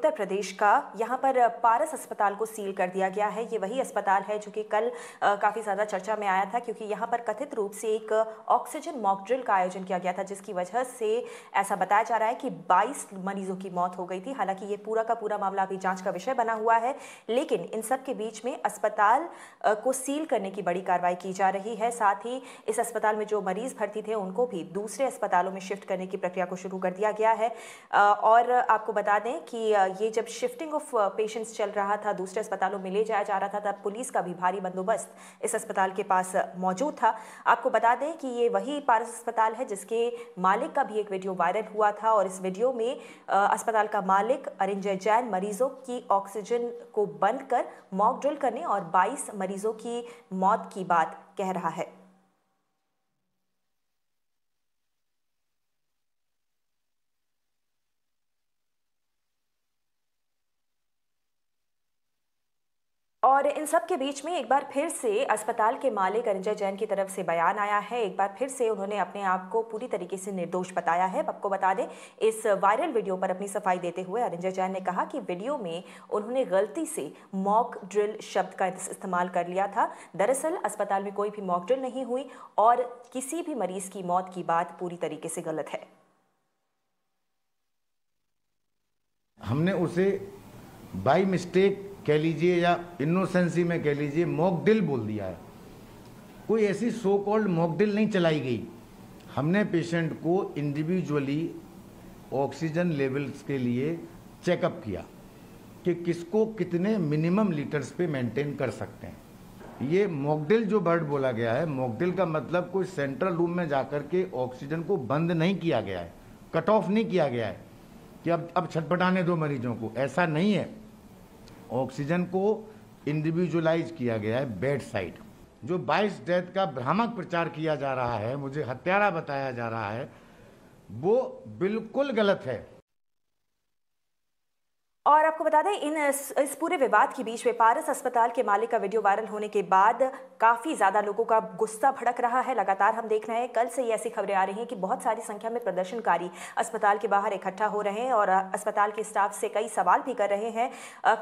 उत्तर प्रदेश का यहाँ पर पारस अस्पताल को सील कर दिया गया है ये वही अस्पताल है जो कि कल काफ़ी ज़्यादा चर्चा में आया था क्योंकि यहाँ पर कथित रूप से एक ऑक्सीजन मॉक ड्रिल का आयोजन किया गया था जिसकी वजह से ऐसा बताया जा रहा है कि 22 मरीजों की मौत हो गई थी हालांकि ये पूरा का पूरा मामला अभी जाँच का विषय बना हुआ है लेकिन इन सब के बीच में अस्पताल को सील करने की बड़ी कार्रवाई की जा रही है साथ ही इस अस्पताल में जो मरीज भर्ती थे उनको भी दूसरे अस्पतालों में शिफ्ट करने की प्रक्रिया को शुरू कर दिया गया है और आपको बता दें कि ये जब शिफ्टिंग ऑफ पेशेंट्स चल रहा था दूसरे अस्पतालों में ले जाया जा रहा था तब पुलिस का भी भारी बंदोबस्त इस अस्पताल के पास uh, मौजूद था आपको बता दें कि ये वही पारस अस्पताल है जिसके मालिक का भी एक वीडियो वायरल हुआ था और इस वीडियो में uh, अस्पताल का मालिक अरिंजय जैन मरीजों की ऑक्सीजन को बंद कर मॉक ड्रिल करने और 22 मरीजों की मौत की बात कह रहा है और इन सब के बीच में एक बार फिर से अस्पताल के मालिक अरिंजय जैन की तरफ से बयान आया है एक बार फिर से उन्होंने अपने आप को पूरी तरीके से निर्दोष बताया है आपको बता दें इस वायरल वीडियो पर अपनी सफाई देते हुए अरिंजय जैन ने कहा कि वीडियो में उन्होंने गलती से मॉक ड्रिल शब्द का इस्तेमाल कर लिया था दरअसल अस्पताल में कोई भी मॉक ड्रिल नहीं हुई और किसी भी मरीज की मौत की बात पूरी तरीके से गलत है हमने उसे बाई मिस्टेक कह लीजिए या इनोसेंसी में कह लीजिए मॉकडिल बोल दिया है कोई ऐसी सो कॉल्ड मॉकडिल नहीं चलाई गई हमने पेशेंट को इंडिविजुअली ऑक्सीजन लेवल्स के लिए चेकअप किया कि किसको कितने मिनिमम लीटर्स पे मेंटेन कर सकते हैं ये मॉकडिल जो बर्ड बोला गया है मॉकडिल का मतलब कोई सेंट्रल रूम में जाकर के ऑक्सीजन को बंद नहीं किया गया है कट ऑफ नहीं किया गया है कि अब अब छटपटाने दो मरीजों को ऐसा नहीं है ऑक्सीजन को इंडिविजुअलाइज किया गया है बेड साइड जो 22 डेथ का भ्रामक प्रचार किया जा रहा है मुझे हत्यारा बताया जा रहा है वो बिल्कुल गलत है और आपको बता दें इन इस, इस पूरे विवाद के बीच में पारस अस्पताल के मालिक का वीडियो वायरल होने के बाद काफ़ी ज़्यादा लोगों का गुस्सा भड़क रहा है लगातार हम देख रहे हैं कल से ये ऐसी खबरें आ रही हैं कि बहुत सारी संख्या में प्रदर्शनकारी अस्पताल के बाहर इकट्ठा हो रहे हैं और अस्पताल के स्टाफ से कई सवाल भी कर रहे हैं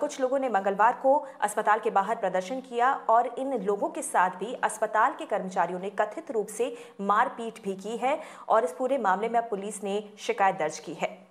कुछ लोगों ने मंगलवार को अस्पताल के बाहर प्रदर्शन किया और इन लोगों के साथ भी अस्पताल के कर्मचारियों ने कथित रूप से मारपीट भी की है और इस पूरे मामले में अब पुलिस ने शिकायत दर्ज की है